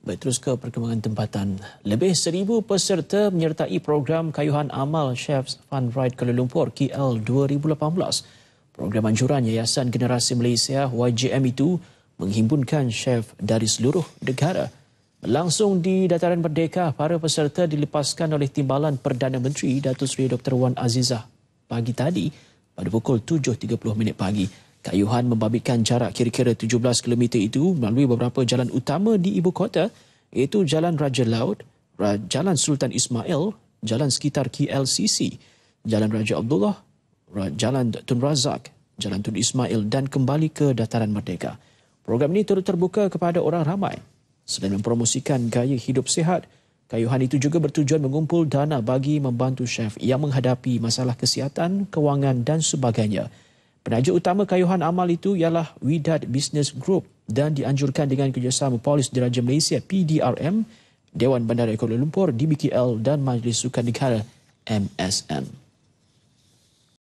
Baik, terus ke perkembangan tempatan. Lebih seribu peserta menyertai program Kayuhan Amal Chefs Fun Ride Kuala Lumpur KL 2018. Program anjuran Yayasan Generasi Malaysia YGM itu menghimpunkan chef dari seluruh negara. Langsung di Dataran Merdeka, para peserta dilepaskan oleh Timbalan Perdana Menteri Datuk Seri Dr. Wan Azizah pagi tadi pada pukul 7.30 minit pagi. Kak membabitkan jarak kira-kira 17 km itu melalui beberapa jalan utama di ibu kota iaitu Jalan Raja Laut, Jalan Sultan Ismail, Jalan Sekitar KLCC, Jalan Raja Abdullah, Jalan Tun Razak, Jalan Tun Ismail dan kembali ke Dataran Merdeka. Program ini turut terbuka kepada orang ramai. Selain mempromosikan gaya hidup sihat, kayuhan itu juga bertujuan mengumpul dana bagi membantu chef yang menghadapi masalah kesihatan, kewangan dan sebagainya. Penaja utama kayuhan amal itu ialah Widad Business Group dan dianjurkan dengan kerjasama Polis Diraja Malaysia PDRM, Dewan Bandar Kuala Lumpur DBKL dan Majlis Sukan Negara MSM.